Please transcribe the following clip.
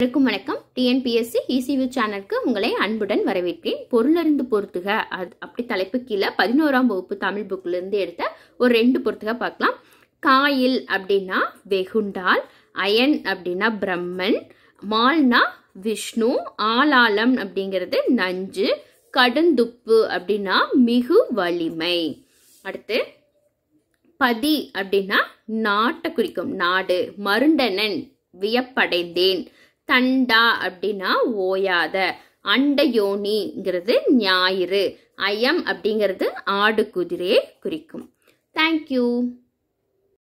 வணக்கம் வணக்கம் TNPSC ECV சேனலுக்கு உங்களை அன்புடன் வரவேற்கிறேன் பொருளறிந்து பொறுத்துக அது அப்படி தலைப்பு கீழே பதினோராம் வகுப்பு தமிழ் இருந்து எடுத்த ஒரு ரெண்டு பொறுத்துக பார்க்கலாம் காயில் அப்படின்னா வெகுண்டால் அயன் அப்படின்னா பிரம்மன் மால்னா விஷ்ணு ஆலாலம் அப்படிங்கிறது நஞ்சு கடுந்துப்பு அப்படின்னா மிகு வலிமை அடுத்து பதி அப்படின்னா நாட்டை குறிக்கும் நாடு மருண்டனன் வியப்படைந்தேன் தண்டா அப்படின்னா ஓயாத அண்டயோனிங்கிறது ஞாயிறு ஐயம் அப்படிங்கிறது ஆடு குதிரையை குறிக்கும் தேங்க்யூ